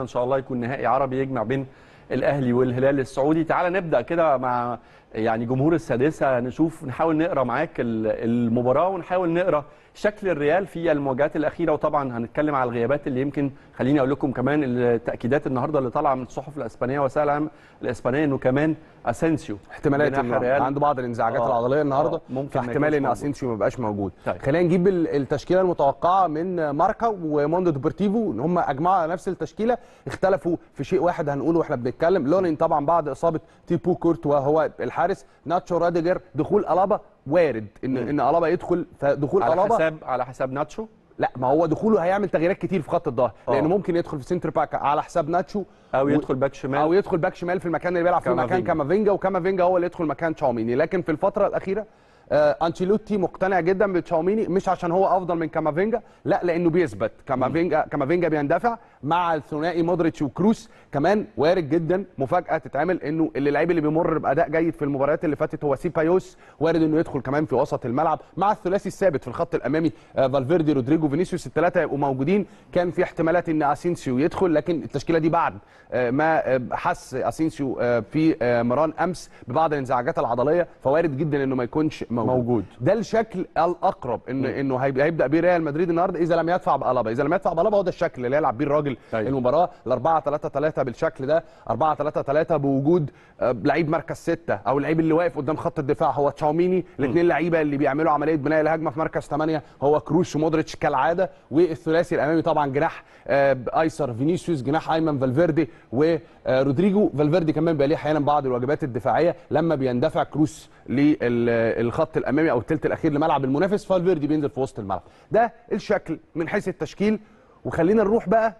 ان شاء الله يكون نهائي عربي يجمع بين الاهلي والهلال السعودي تعال نبدا كده مع يعني جمهور السادسه نشوف نحاول نقرا معاك المباراه ونحاول نقرا شكل الريال في المواجهات الاخيره وطبعا هنتكلم على الغيابات اللي يمكن خليني اقول لكم كمان التاكيدات النهارده اللي طالعه من الصحف الاسبانيه وسائل العام الاسبانيه انه كمان اسينسيو احتمالات عنده بعض الانزعاجات آه، العضليه النهارده آه، ممكن فاحتمال ان اسينسيو ما يبقاش موجود طيب. خلينا نجيب التشكيله المتوقعه من ماركا وموندو ديبورتيفو ان هم اجمعوا على نفس التشكيله اختلفوا في شيء واحد هنقوله واحنا بنتكلم لونين طبعا بعد اصابه تيبو كورتوا هو الحال الحارس ناتشو راديجر دخول الابا وارد ان ان الابا يدخل فدخول على الابا على حساب على حساب ناتشو لا ما هو دخوله هيعمل تغييرات كتير في خط الظهر آه. لانه ممكن يدخل في سنتر باك على حساب ناتشو او يدخل باك شمال او يدخل باك شمال في المكان اللي بيلعب فيه مكان كامافينجا وكامافينجا هو اللي يدخل مكان تشاوميني لكن في الفتره الاخيره آه، انشيلوتي مقتنع جدا بتشاوميني مش عشان هو افضل من كامافينجا لا لانه بيثبت كامافينجا كامافينجا بيندفع مع الثنائي مودريتش وكروس كمان وارد جدا مفاجاه تتعمل انه اللي اللعيب اللي بيمر باداء جيد في المباريات اللي فاتت هو سيبايوس وارد انه يدخل كمان في وسط الملعب مع الثلاثي الثابت في الخط الامامي آه، فالفيردي رودريجو فينيسيوس الثلاثه يبقوا موجودين كان في احتمالات ان اسينسيو يدخل لكن التشكيله دي بعد آه، ما حس اسينسيو في مران امس ببعض الانزعاجات العضليه فوارد جدا انه ما يكونش موجود, موجود. ده الشكل الاقرب ان م. انه هيبدا بيه ريال مدريد النهارده اذا لم يدفع بالابا اذا لم يدفع بالابا هو ده الشكل اللي هيلعب بيه الراجل طيب. المباراه ال 4 3 3 بالشكل ده 4 3 3 بوجود آه، لعيب مركز سته او اللعيب اللي واقف قدام خط الدفاع هو تشاوميني الاثنين لعيبه اللي بيعملوا عمليه بناء الهجمه في مركز 8 هو كروس ومودريتش كالعاده والثلاثي الامامي طبعا جناح آه، ايسر فينيسيوس جناح ايمن فالفيردي ورودريجو آه، فالفيردي كمان بيبقى ليه احيانا بعض الواجبات الدفاعيه لما بيندفع كروس للخط الخط الامامي او الثلث الاخير لملعب المنافس فالفيردي بينزل في وسط الملعب ده الشكل من حيث التشكيل وخلينا نروح بقى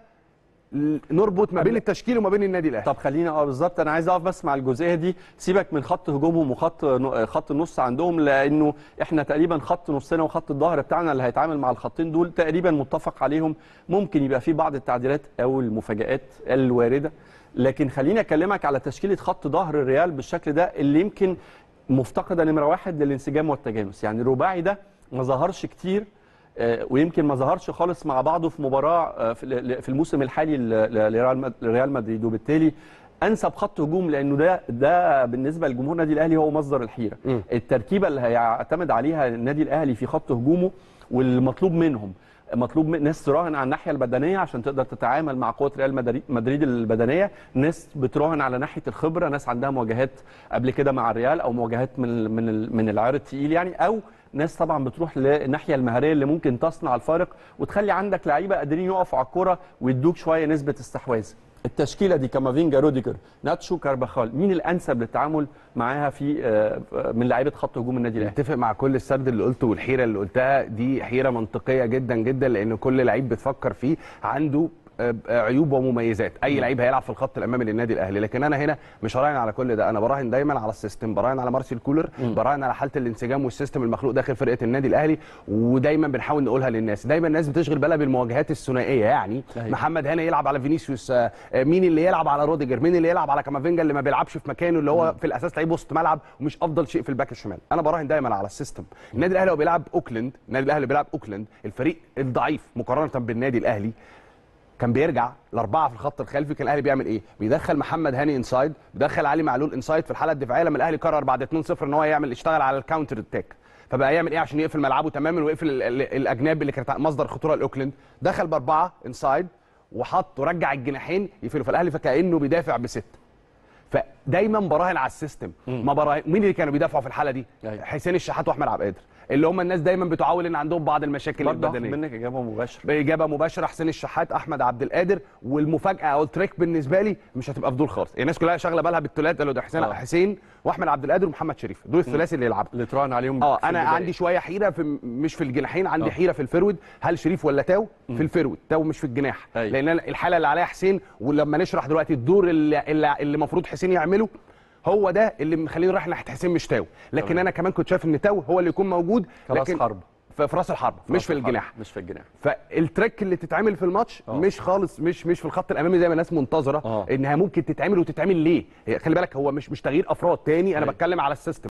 نربط ما بين التشكيل وما بين النادي الاهلي طب خلينا اه بالظبط انا عايز اقف بس مع الجزئيه دي سيبك من خط هجومهم وخط آه، خط النص عندهم لانه احنا تقريبا خط نصنا وخط الظهر بتاعنا اللي هيتعامل مع الخطين دول تقريبا متفق عليهم ممكن يبقى في بعض التعديلات او المفاجات الوارده لكن خليني اكلمك على تشكيله خط ظهر الريال بالشكل ده اللي يمكن مفتقده نمره واحد للانسجام والتجانس يعني الرباعي ده ما ظهرش كتير آه، ويمكن ما ظهرش خالص مع بعضه في مباراه آه، في الموسم الحالي لريال مدريد وبالتالي انسب خط هجوم لانه ده ده بالنسبه لجمهور النادي الاهلي هو مصدر الحيره م. التركيبه اللي هيعتمد عليها النادي الاهلي في خط هجومه والمطلوب منهم مطلوب من ناس تراهن على الناحيه البدنيه عشان تقدر تتعامل مع قوه ريال مدريد البدنيه ناس بتراهن على ناحيه الخبره ناس عندها مواجهات قبل كده مع الريال او مواجهات من من من العيار الثقيل يعني او ناس طبعا بتروح للناحيه المهاريه اللي ممكن تصنع الفارق وتخلي عندك لعيبه قادرين يقفوا على الكوره ويدوك شويه نسبه استحواذ التشكيله دي كامافينجا روديجر ناتشو كارباخال مين الانسب للتعامل معاها في آه، آه، من لعيبه خط هجوم النادي الاهلي اتفق مع كل السرد اللي قلته والحيره اللي قلتها دي حيره منطقيه جدا جدا لان كل لعيب بتفكر فيه عنده عيوب ومميزات اي لعيب هيلعب في الخط الامامي للنادي الاهلي لكن انا هنا مش هراهن على كل ده انا براهن دايما على السيستم براهن على مارسيل كولر براهن على حاله الانسجام والسيستم المخلوق داخل فرقه النادي الاهلي ودايما بنحاول نقولها للناس دايما الناس بتشغل بالها بالمواجهات الثنائيه يعني أيوة. محمد هاني يلعب على فينيسيوس آه، آه، مين اللي يلعب على روديجر مين اللي يلعب على كامافينجا اللي ما بيلعبش في مكانه اللي هو في الاساس لعيب وسط ملعب ومش افضل شيء في الباك الشمال انا براهن دايما على السيستم النادي الاهلي لو بيلعب اوكلاند النادي الاهلي بيلعب اوكلاند الفريق الضعيف مقارنه بالنادي الاهلي كان بيرجع الاربعه في الخط الخلفي كان الاهلي بيعمل ايه؟ بيدخل محمد هاني انسايد، بيدخل علي معلول انسايد في الحاله الدفاعيه لما الاهلي قرر بعد 2-0 ان هو يعمل يشتغل على الكاونتر اتاك، فبقى يعمل ايه عشان يقفل ملعبه تماما ويقفل الاجناب اللي كانت مصدر خطوره لاوكلاند، دخل باربعه انسايد وحط ورجع الجناحين يقفلوا فالاهلي فكانه بيدافع بسته. فدايما براهن على السيستم ما براهن مين اللي كانوا بيدافعوا في الحاله دي؟ أيوه. حسين الشحات واحمد عبد القادر اللي هم الناس دايما بتعاول ان عندهم بعض المشاكل البدنيه منك اجابه مباشره باجابه مباشره حسين الشحات احمد عبد القادر والمفاجاه او التريك بالنسبه لي مش هتبقى في دول خالص الناس كلها شاغله بالها بالثلاثي اللي ده حسين آه. حسين واحمد عبد القادر ومحمد شريف دول الثلاثي اللي يلعبوا اللي تراهن عليهم اه انا البداية. عندي شويه حيره في مش في الجناحين عندي آه. حيره في الفرود هل شريف ولا تاو في الفرود تاو مش في الجناح أي. أيوة. لان الحاله اللي عليها حسين ولما نشرح دلوقتي الدور اللي المفروض حسين يعمله هو ده اللي مخليني رايح ناحيه حسين مشتاوي لكن طبعا. انا كمان كنت شايف ان تاو هو اللي يكون موجود لكن حرب في راس الحرب في مش في الجناح مش في الجناح فالتريك اللي تتعمل في الماتش أوه. مش خالص مش مش في الخط الامامي زي ما الناس منتظره أوه. انها ممكن تتعمل وتتعمل ليه خلي بالك هو مش مش تغيير افراد تاني انا أي. أيوه. بتكلم على السيستم